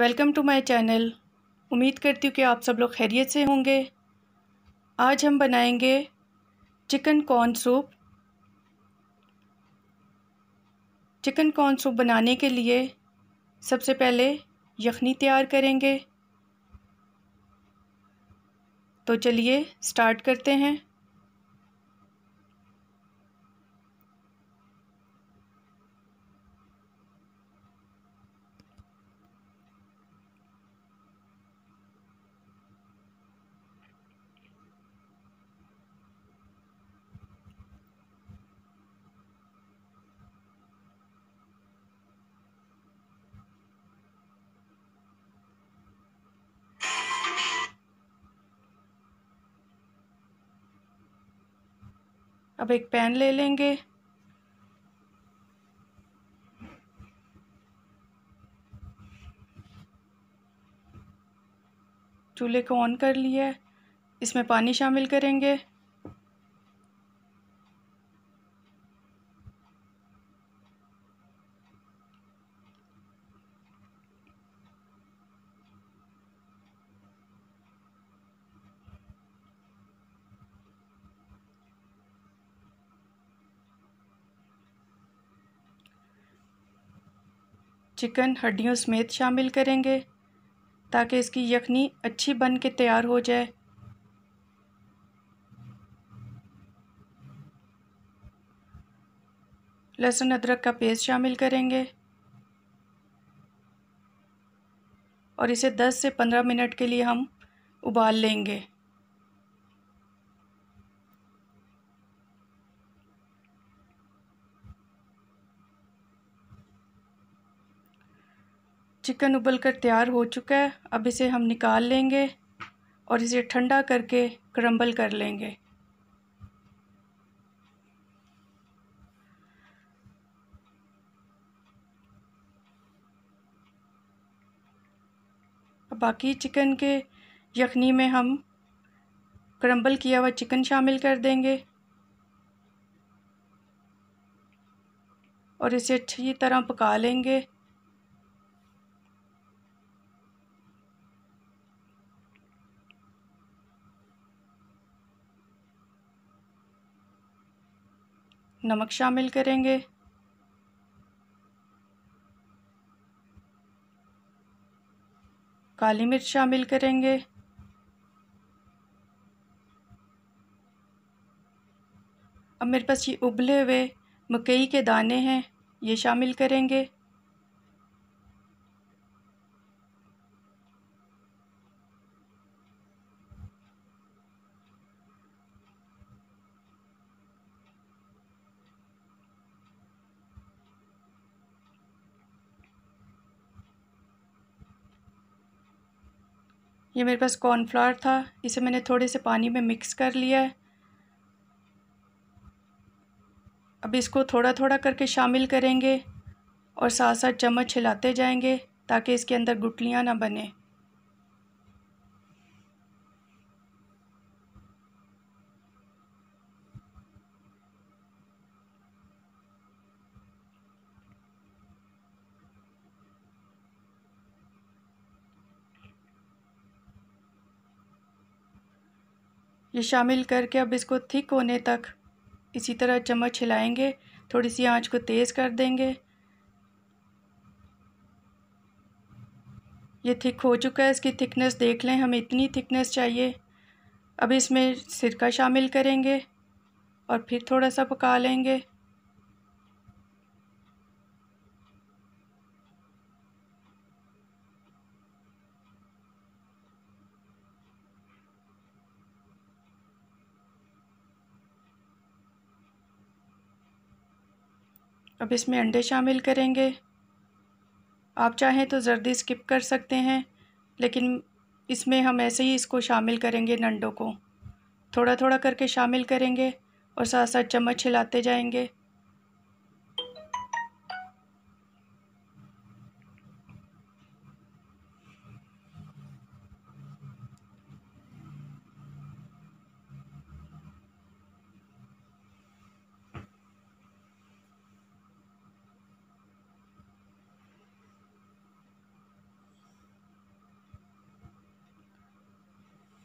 welcome to my channel उम्मीद करती हूँ कि आप सब लोग खैरियत से होंगे आज हम बनाएंगे chicken corn soup chicken corn soup बनाने के लिए सबसे पहले यखनी तैयार करेंगे तो चलिए स्टार्ट करते हैं अब एक पैन ले लेंगे चूल्हे को ऑन कर लिया है इसमें पानी शामिल करेंगे चिकन हड्डियों समेत शामिल करेंगे ताकि इसकी यखनी अच्छी बन के तैयार हो जाए लहसुन अदरक का पेस्ट शामिल करेंगे और इसे 10 से 15 मिनट के लिए हम उबाल लेंगे चिकन उबल कर तैयार हो चुका है अब इसे हम निकाल लेंगे और इसे ठंडा करके क्रम्बल कर लेंगे बाकी चिकन के यखनी में हम क्रम्बल किया हुआ चिकन शामिल कर देंगे और इसे अच्छी तरह पका लेंगे नमक शामिल करेंगे काली मिर्च शामिल करेंगे अब मेरे पास ये उबले हुए मकई के दाने हैं ये शामिल करेंगे ये मेरे पास कॉर्नफ्लावर था इसे मैंने थोड़े से पानी में मिक्स कर लिया है अब इसको थोड़ा थोड़ा करके शामिल करेंगे और साथ साथ चम्मच हिलाते जाएंगे ताकि इसके अंदर गुटलियाँ ना बने ये शामिल करके अब इसको थिक होने तक इसी तरह चम्मच हिलाएंगे थोड़ी सी आंच को तेज़ कर देंगे ये थिक हो चुका है इसकी थिकनेस देख लें हमें इतनी थिकनेस चाहिए अब इसमें सिरका शामिल करेंगे और फिर थोड़ा सा पका लेंगे अब इसमें अंडे शामिल करेंगे आप चाहें तो जर्दी स्किप कर सकते हैं लेकिन इसमें हम ऐसे ही इसको शामिल करेंगे इन अंडों को थोड़ा थोड़ा करके शामिल करेंगे और साथ साथ चम्मच हिलाते जाएंगे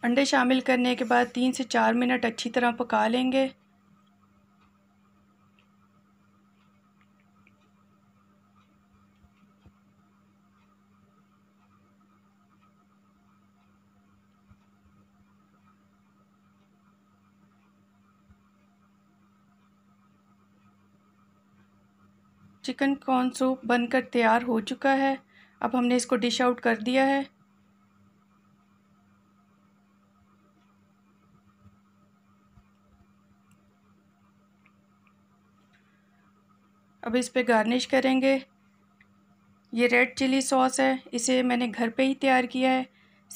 अंडे शामिल करने के बाद तीन से चार मिनट अच्छी तरह पका लेंगे चिकन कॉर्न सूप बनकर तैयार हो चुका है अब हमने इसको डिश आउट कर दिया है अब इस पे गार्निश करेंगे ये रेड चिली सॉस है इसे मैंने घर पे ही तैयार किया है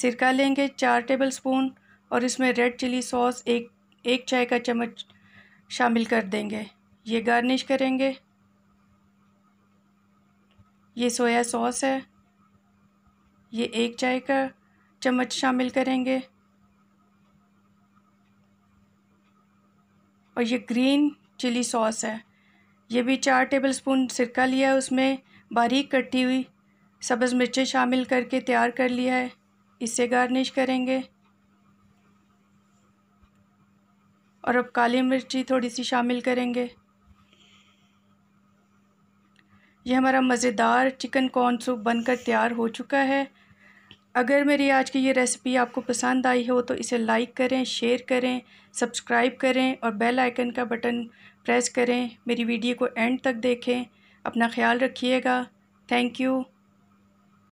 सिरका लेंगे चार टेबल स्पून और इसमें रेड चिली सॉस एक एक चाय का चम्मच शामिल कर देंगे ये गार्निश करेंगे ये सोया सॉस है ये एक चाय का चम्मच शामिल करेंगे और ये ग्रीन चिली सॉस है ये भी चार टेबल स्पून सिरका लिया है उसमें बारीक कटी हुई सब्ज़ मिर्चें शामिल करके तैयार कर लिया है इससे गार्निश करेंगे और अब काली मिर्ची थोड़ी सी शामिल करेंगे ये हमारा मज़ेदार चिकन कॉर्न सूप बनकर तैयार हो चुका है अगर मेरी आज की ये रेसिपी आपको पसंद आई हो तो इसे लाइक करें शेयर करें सब्सक्राइब करें और बेल आइकन का बटन प्रेस करें मेरी वीडियो को एंड तक देखें अपना ख्याल रखिएगा थैंक यू